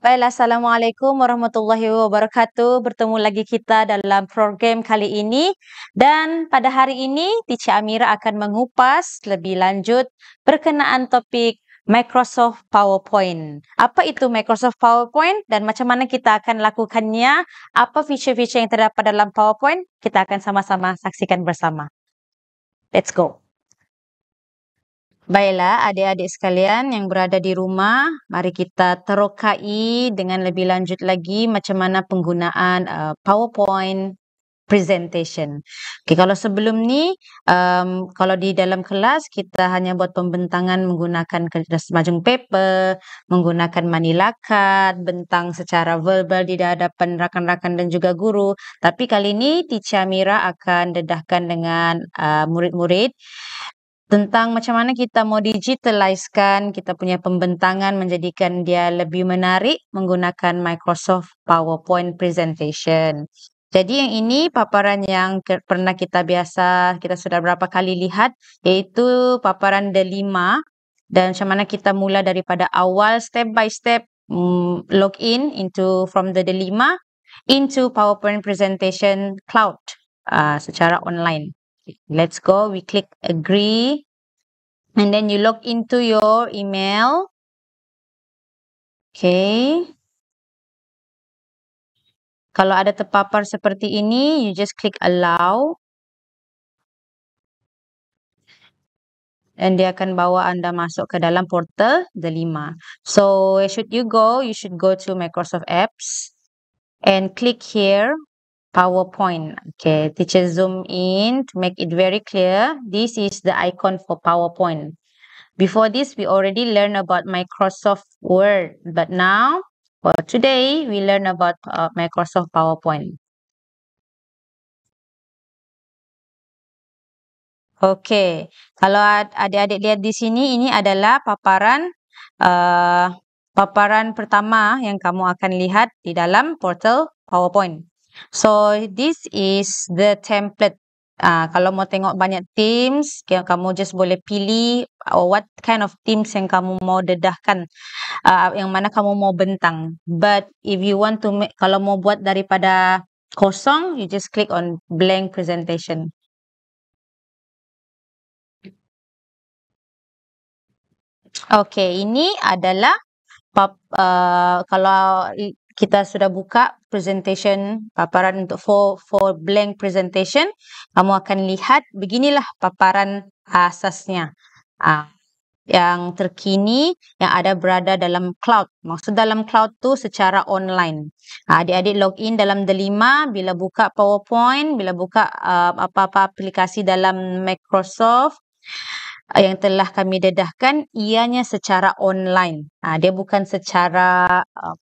Baiklah, Assalamualaikum warahmatullahi wabarakatuh. Bertemu lagi kita dalam program kali ini. Dan pada hari ini, Tici Amira akan mengupas lebih lanjut berkenaan topik Microsoft PowerPoint. Apa itu Microsoft PowerPoint dan macam mana kita akan lakukannya? Apa fitur-fitur yang terdapat dalam PowerPoint? Kita akan sama-sama saksikan bersama. Let's go. Baiklah, adik-adik sekalian yang berada di rumah, mari kita terokai dengan lebih lanjut lagi macam mana penggunaan uh, PowerPoint presentation. Okay, kalau sebelum ni, um, kalau di dalam kelas kita hanya buat pembentangan menggunakan kertas majung paper, menggunakan manila card, bentang secara verbal di hadapan rakan-rakan dan juga guru. Tapi kali ini Teacher Mira akan dedahkan dengan uh, murid-murid tentang macam mana kita mau digitalizekan kita punya pembentangan menjadikan dia lebih menarik menggunakan Microsoft PowerPoint presentation. Jadi yang ini paparan yang pernah kita biasa, kita sudah berapa kali lihat, iaitu paparan delima dan macam mana kita mula daripada awal step by step um, log in into from the delima into PowerPoint presentation cloud uh, secara online. Let's go, we click agree and then you log into your email. Okay. Kalau ada terpapar seperti ini, you just click allow. And dia akan bawa anda masuk ke dalam portal The Lima. So, where should you go? You should go to Microsoft Apps. And click here, PowerPoint. Okay, teacher zoom in to make it very clear. This is the icon for PowerPoint. Before this, we already learn about Microsoft Word. But now, Well, today we learn about uh, Microsoft PowerPoint. Okay, kalau adik-adik lihat di sini, ini adalah paparan uh, paparan pertama yang kamu akan lihat di dalam portal PowerPoint. So, this is the template Uh, kalau mau tengok banyak teams, ya, kamu just boleh pilih uh, what kind of teams yang kamu mau dedahkan, uh, yang mana kamu mau bentang. But if you want to make, kalau mau buat daripada kosong, you just click on blank presentation. Okay, ini adalah uh, kalau kita sudah buka presentation paparan untuk four four blank presentation. Kamu akan lihat beginilah paparan asasnya. Uh, yang terkini yang ada berada dalam cloud. Maksud dalam cloud tu secara online. Ah, adik-adik log in dalam Delima bila buka PowerPoint, bila buka ah, apa-apa uh, aplikasi dalam Microsoft yang telah kami dedahkan ianya secara online. Uh, dia bukan secara uh,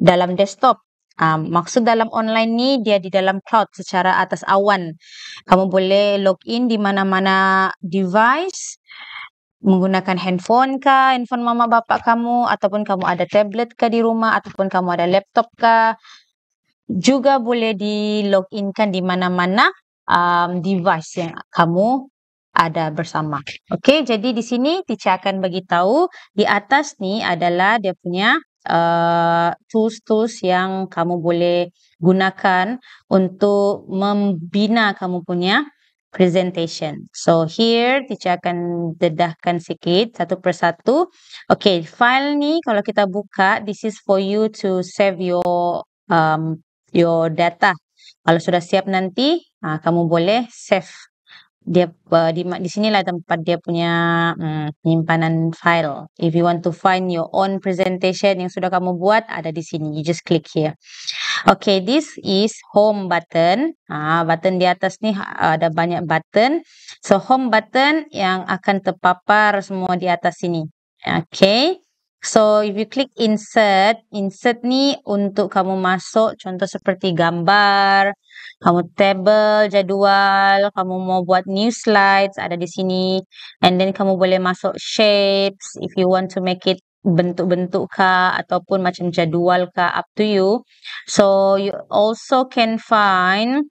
dalam desktop. Um, maksud dalam online ni dia di dalam cloud secara atas awan. Kamu boleh log in di mana-mana device menggunakan handphone ka, handphone mama bapa kamu ataupun kamu ada tablet ka di rumah ataupun kamu ada laptop ka juga boleh di log in kan di mana-mana um, device yang kamu ada bersama. Okey, jadi di sini Tici akan bagi tahu di atas ni adalah dia punya uh, Eh, tools-tools uh, yang kamu boleh gunakan untuk membina kamu punya presentation. So here teacher akan dedahkan sikit satu persatu. Okay, file ni kalau kita buka, this is for you to save your um, your data. Kalau sudah siap nanti, uh, kamu boleh save dia uh, di di sinilah tempat dia punya mm, penyimpanan um, file. If you want to find your own presentation yang sudah kamu buat ada di sini. You just click here. Okay, this is home button. Ah, button di atas ni ha, ada banyak button. So home button yang akan terpapar semua di atas sini. Okay. So if you click insert, insert ni untuk kamu masuk contoh seperti gambar, kamu table, jadual, kamu mau buat new slides ada di sini. And then kamu boleh masuk shapes if you want to make it bentuk-bentuk ka ataupun macam jadual ka up to you. So you also can find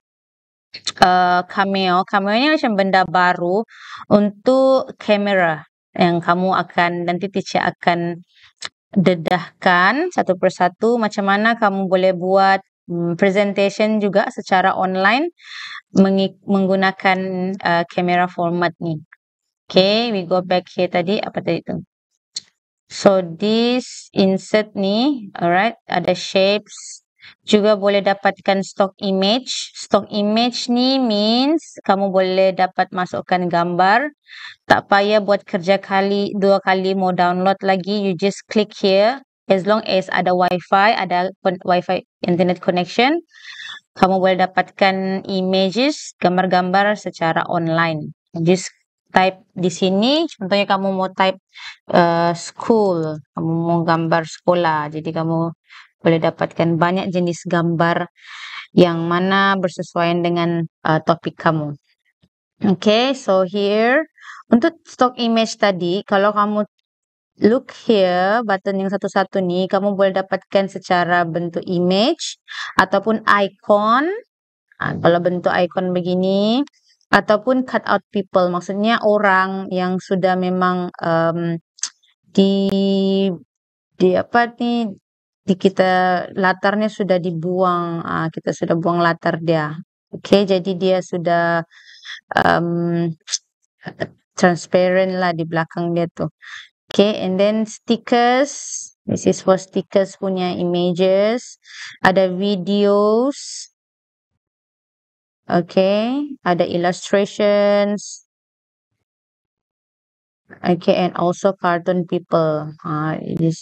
uh, cameo. Cameo ni macam benda baru untuk kamera yang kamu akan nanti teacher akan dedahkan satu persatu macam mana kamu boleh buat mm, presentation juga secara online menggunakan uh, kamera uh, format ni. Okay, we go back here tadi. Apa tadi tu? So, this insert ni, alright, ada shapes, juga boleh dapatkan stock image. Stock image ni means kamu boleh dapat masukkan gambar. Tak payah buat kerja kali dua kali mau download lagi. You just click here. As long as ada wifi, ada wifi internet connection, kamu boleh dapatkan images, gambar-gambar secara online. Just type di sini. Contohnya kamu mau type uh, school, kamu mau gambar sekolah. Jadi kamu boleh dapatkan banyak jenis gambar yang mana bersesuaian dengan uh, topik kamu. Oke, okay, so here untuk stock image tadi, kalau kamu look here, button yang satu-satu nih, kamu boleh dapatkan secara bentuk image ataupun icon. Nah, kalau bentuk icon begini, ataupun cut out people, maksudnya orang yang sudah memang um, di di apa nih di kita latarnya sudah dibuang uh, kita sudah buang latar dia oke okay, jadi dia sudah um, transparent lah di belakang dia tu. oke okay, and then stickers this is for stickers punya images ada videos Okay, ada illustrations. Okay, and also cartoon people. Ah, uh, this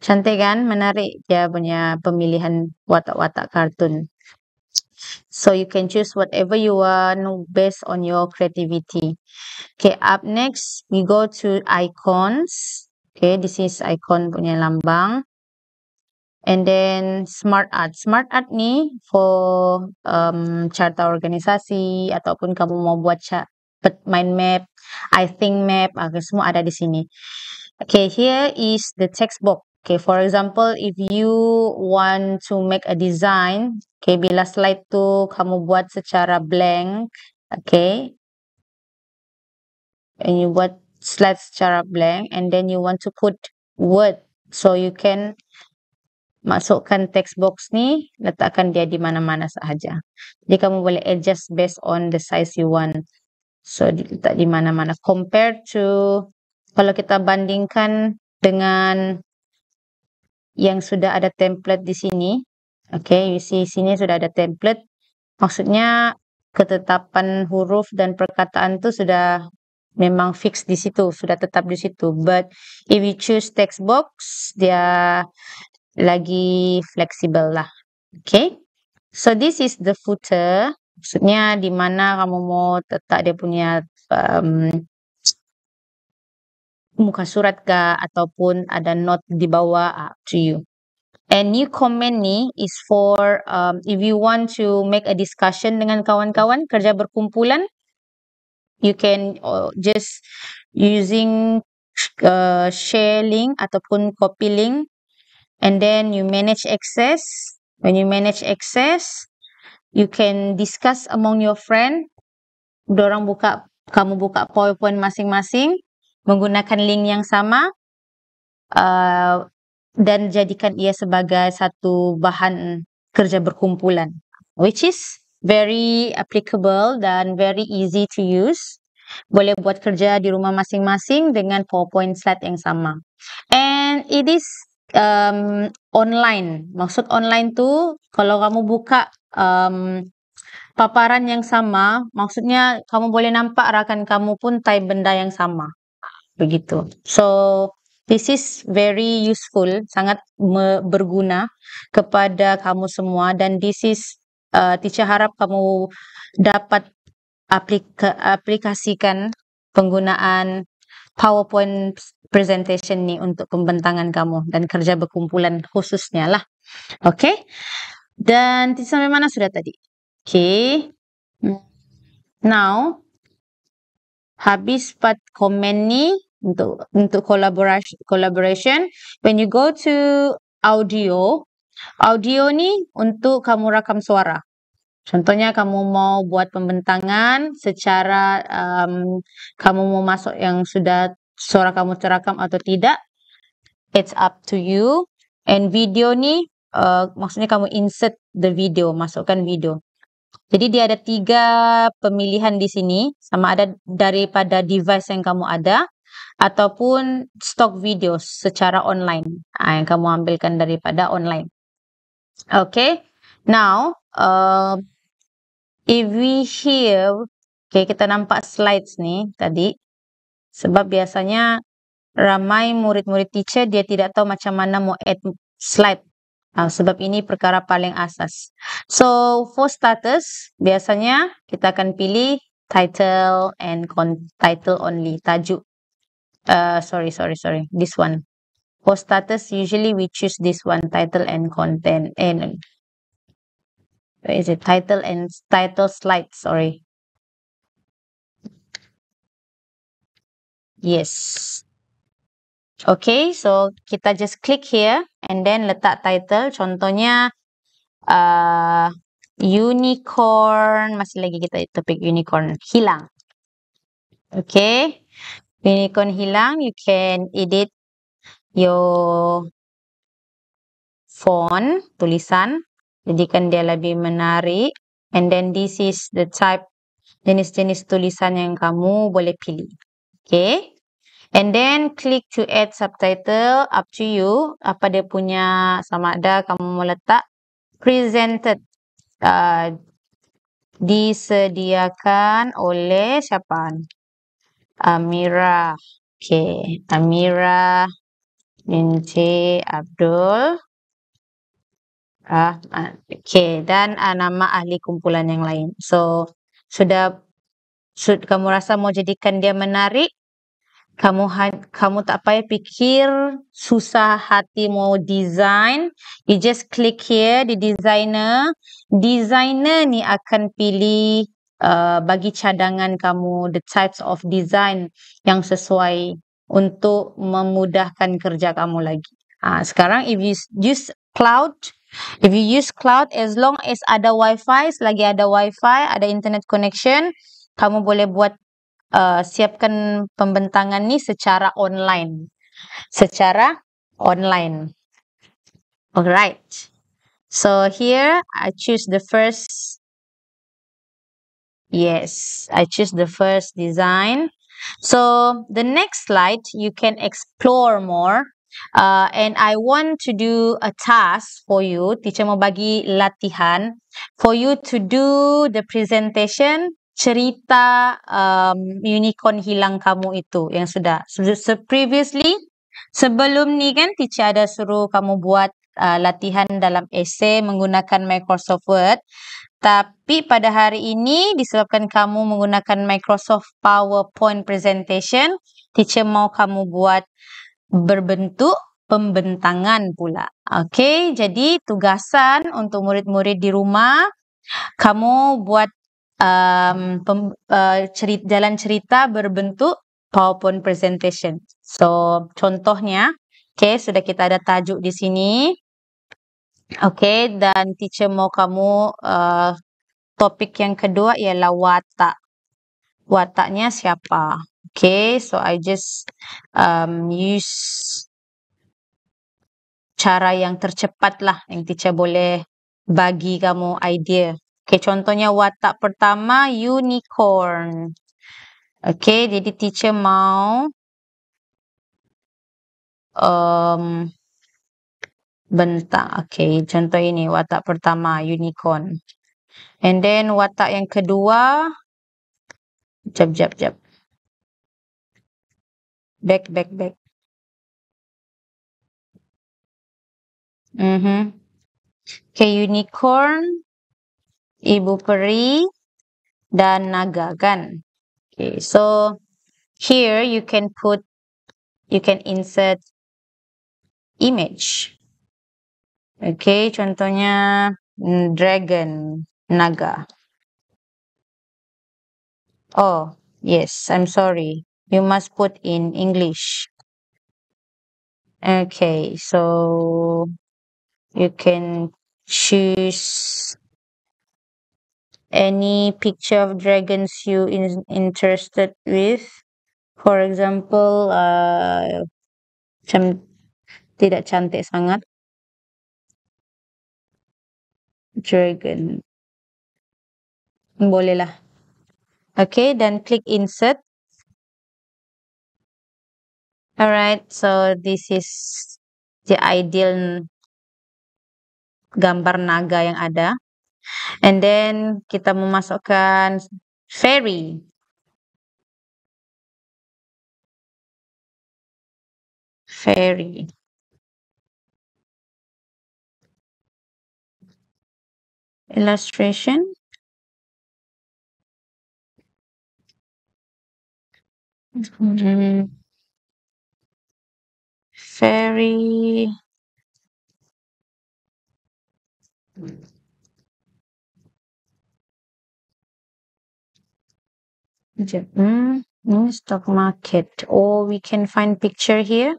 Cantik kan? Menarik dia punya pemilihan watak-watak kartun. So you can choose whatever you want based on your creativity. Okay, up next we go to icons. Okay, this is icon punya lambang. And then smart art. Smart art ni for um, carta organisasi ataupun kamu mau buat mind map, I think map, okay, ah, semua ada di sini. Okay, here is the textbook. Okay, for example, if you want to make a design, okay, bila slide tu kamu buat secara blank, okay, and you buat slide secara blank, and then you want to put word, so you can masukkan text box ni, letakkan dia di mana-mana sahaja. Jadi kamu boleh adjust based on the size you want. So, letak di mana-mana. Compare to, kalau kita bandingkan dengan yang sudah ada template di sini. Okay, Di sini sudah ada template. Maksudnya ketetapan huruf dan perkataan itu sudah memang fix di situ, sudah tetap di situ. But if you choose text box, dia lagi fleksibel lah. Okay, so this is the footer. Maksudnya di mana kamu mau tetap dia punya um, muka surat ke ataupun ada note di bawah uh, to you. And new comment ni is for um, if you want to make a discussion dengan kawan-kawan kerja berkumpulan, you can uh, just using uh, share link ataupun copy link and then you manage access. When you manage access, you can discuss among your friend. Dorang buka, kamu buka PowerPoint masing-masing menggunakan link yang sama uh, dan jadikan ia sebagai satu bahan kerja berkumpulan which is very applicable dan very easy to use boleh buat kerja di rumah masing-masing dengan PowerPoint slide yang sama and it is um online maksud online tu kalau kamu buka um paparan yang sama maksudnya kamu boleh nampak rakan kamu pun type benda yang sama begitu. So this is very useful, sangat berguna kepada kamu semua dan this is uh, teacher harap kamu dapat aplika aplikasikan penggunaan PowerPoint presentation ni untuk pembentangan kamu dan kerja berkumpulan khususnya lah. Okay. Dan sampai mana sudah tadi? Okay. Hmm. Now, habis part komen ni, untuk untuk collaboration collaboration when you go to audio audio ni untuk kamu rakam suara contohnya kamu mau buat pembentangan secara um, kamu mau masuk yang sudah suara kamu terakam atau tidak it's up to you and video ni uh, maksudnya kamu insert the video masukkan video jadi dia ada tiga pemilihan di sini sama ada daripada device yang kamu ada ataupun stok video secara online uh, yang kamu ambilkan daripada online. Okay, now uh, if we hear, okay kita nampak slides ni tadi sebab biasanya ramai murid-murid teacher dia tidak tahu macam mana mau add slide. Uh, sebab ini perkara paling asas. So, for status, biasanya kita akan pilih title and con title only, tajuk uh, sorry, sorry, sorry, this one. For status usually we choose this one, title and content, and where is it? Title and title slide, sorry. Yes. Okay, so kita just click here and then letak title. Contohnya, uh, unicorn. Masih lagi kita topik unicorn. Hilang. Okay unicorn hilang, you can edit your font, tulisan. Jadikan dia lebih menarik. And then this is the type, jenis-jenis tulisan yang kamu boleh pilih. Okay. And then click to add subtitle up to you. Apa dia punya sama ada kamu mau letak. Presented. Uh, disediakan oleh siapa? Amira. Okay, Amira binti Abdul Rahman. Ah, okay, dan uh, nama ahli kumpulan yang lain. So, sudah sud, kamu rasa mau jadikan dia menarik, kamu kamu tak payah pikir susah hati mau design. You just click here di designer. Designer ni akan pilih Uh, bagi cadangan kamu the types of design yang sesuai untuk memudahkan kerja kamu lagi. Uh, sekarang if you use cloud, if you use cloud as long as ada wifi, selagi ada wifi, ada internet connection, kamu boleh buat uh, siapkan pembentangan ni secara online. Secara online. Alright. So here I choose the first Yes, I choose the first design. So the next slide, you can explore more. Uh, and I want to do a task for you. Teacher mau bagi latihan for you to do the presentation cerita um, unicorn hilang kamu itu yang sudah. So, so previously, sebelum ni kan teacher ada suruh kamu buat uh, latihan dalam essay menggunakan Microsoft Word. Tapi pada hari ini disebabkan kamu menggunakan Microsoft PowerPoint presentation, teacher mau kamu buat berbentuk pembentangan pula. Okey, jadi tugasan untuk murid-murid di rumah, kamu buat um, pem, uh, cerit, jalan cerita berbentuk PowerPoint presentation. So, contohnya, okey, sudah kita ada tajuk di sini. Okay, dan teacher mau kamu uh, topik yang kedua ialah watak. Wataknya siapa? Okay, so I just um, use cara yang tercepat lah yang teacher boleh bagi kamu idea. Okay, contohnya watak pertama unicorn. Okay, jadi teacher mau um, Bentak. Okay, contoh ini watak pertama, unicorn. And then watak yang kedua, jap, jap, jap. Back, back, back. Mm -hmm. Okay, unicorn, ibu peri, dan naga, kan? Okay, so here you can put, you can insert image. Okay, contohnya mm, dragon, naga. Oh, yes, I'm sorry. You must put in English. Okay, so you can choose any picture of dragons you in interested with. For example, uh, tidak cantik sangat. Jurgen. Bolehlah. Okay, dan klik insert. Alright, so this is the ideal gambar naga yang ada. And then kita memasukkan fairy. Fairy. illustration. Mm. Fairy Japan mm, stock market or oh, we can find picture here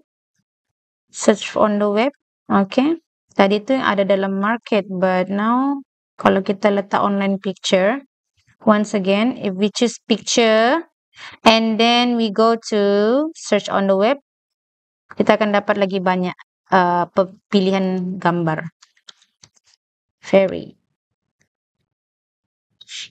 search on the web okay tadi itu ada dalam market but now kalau kita letak online picture once again if we choose picture and then we go to search on the web kita akan dapat lagi banyak uh, pilihan gambar fairy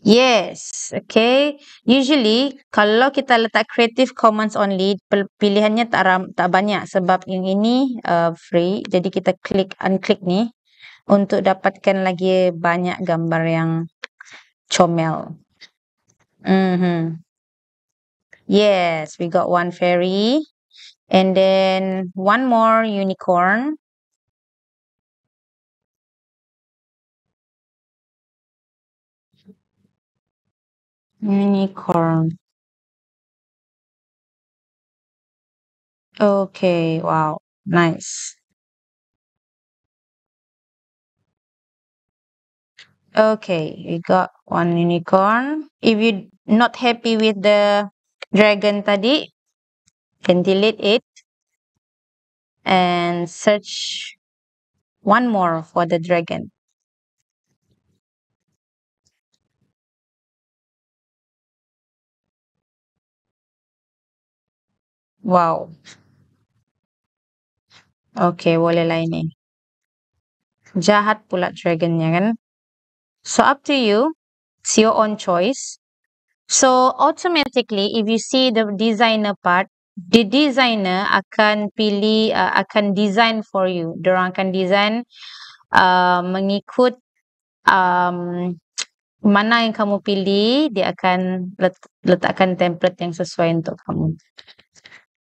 Yes, okay. Usually, kalau kita letak Creative Commons only, pilihannya tak ram, tak banyak sebab yang ini uh, free. Jadi kita klik unclick ni untuk dapatkan lagi banyak gambar yang comel. Mm-hmm. Yes, we got one fairy. And then one more unicorn. Unicorn. Okay, wow, nice. Okay, we got one unicorn. If you're not happy with the dragon tadi, can delete it and search one more for the dragon. Wow. Okay, boleh lah ini. Jahat pula dragonnya kan. So up to you. It's your own choice. So automatically, if you see the designer part, the designer akan pilih, uh, akan design for you. Diorang akan design uh, mengikut um, mana yang kamu pilih, dia akan let letakkan template yang sesuai untuk kamu.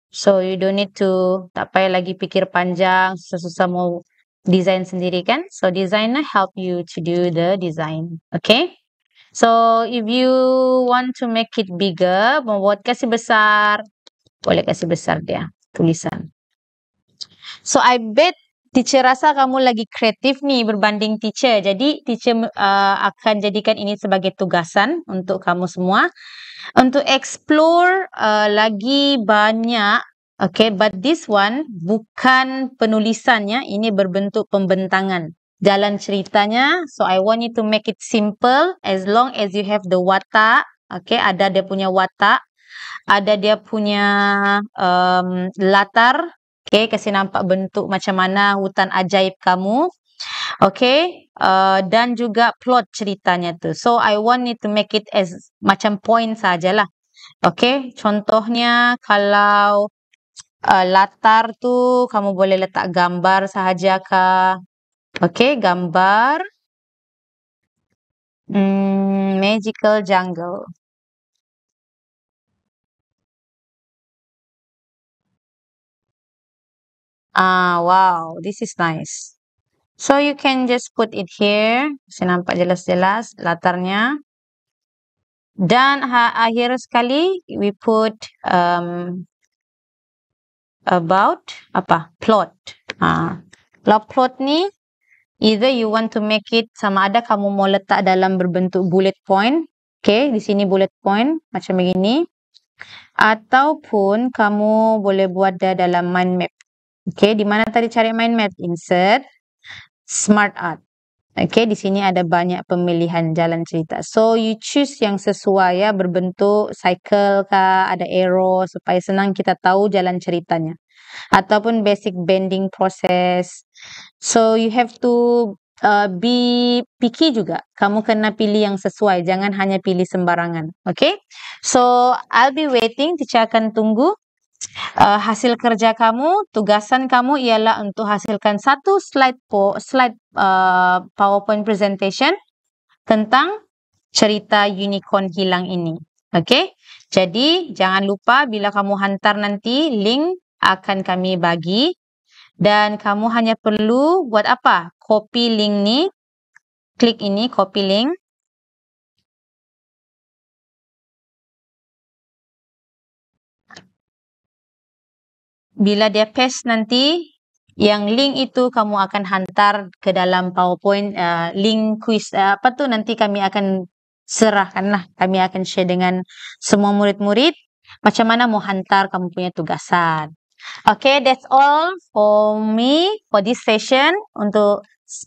So you don't need to, tak payah lagi fikir panjang, susah-susah mau design sendiri kan. So designer help you to do the design. Okay. So if you want to make it bigger, membuat kasih besar, boleh kasih besar dia tulisan. So I bet teacher rasa kamu lagi kreatif ni berbanding teacher. Jadi teacher uh, akan jadikan ini sebagai tugasan untuk kamu semua. Untuk explore uh, lagi banyak Okay, but this one bukan penulisannya, ini berbentuk pembentangan. Jalan ceritanya, so I want you to make it simple as long as you have the watak. Okay, ada dia punya watak, ada dia punya um, latar. Okay, kasih nampak bentuk macam mana hutan ajaib kamu. Okay, uh, dan juga plot ceritanya tu. So, I want you to make it as macam point sajalah. Okay, contohnya kalau uh, latar tu kamu boleh letak gambar sahaja ka. Okey, gambar. Hmm, magical jungle. Ah, uh, wow, this is nice. So you can just put it here. Saya nampak jelas-jelas latarnya. Dan ha-, akhir sekali, we put um, about apa plot. Ha. Kalau plot ni, either you want to make it sama ada kamu mau letak dalam berbentuk bullet point. Okay, di sini bullet point macam begini. Ataupun kamu boleh buat dia dalam mind map. Okay, di mana tadi cari mind map? Insert. Smart art. Okay, di sini ada banyak pemilihan jalan cerita. So, you choose yang sesuai ya, berbentuk cycle kah, ada arrow, supaya senang kita tahu jalan ceritanya. Ataupun basic bending process. So, you have to uh, be picky juga. Kamu kena pilih yang sesuai, jangan hanya pilih sembarangan. Okay, so I'll be waiting, teacher akan tunggu uh, hasil kerja kamu, tugasan kamu ialah untuk hasilkan satu slide po slide uh, PowerPoint presentation tentang cerita unicorn hilang ini. Okey? Jadi jangan lupa bila kamu hantar nanti link akan kami bagi dan kamu hanya perlu buat apa? Copy link ni. Klik ini copy link. bila dia paste nanti, yang link itu kamu akan hantar ke dalam PowerPoint uh, link quiz uh, apa tu nanti kami akan serahkan lah. Kami akan share dengan semua murid-murid macam mana mau hantar kamu punya tugasan. Okay, that's all for me for this session untuk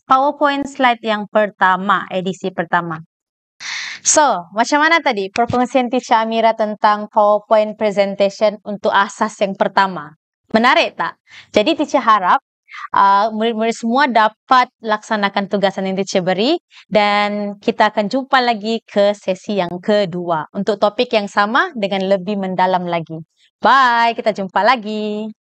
PowerPoint slide yang pertama, edisi pertama. So, macam mana tadi perkongsian Tisha Amira tentang PowerPoint presentation untuk asas yang pertama? Menarik tak? Jadi teacher harap uh, murid-murid semua dapat laksanakan tugasan yang teacher beri dan kita akan jumpa lagi ke sesi yang kedua untuk topik yang sama dengan lebih mendalam lagi. Bye, kita jumpa lagi.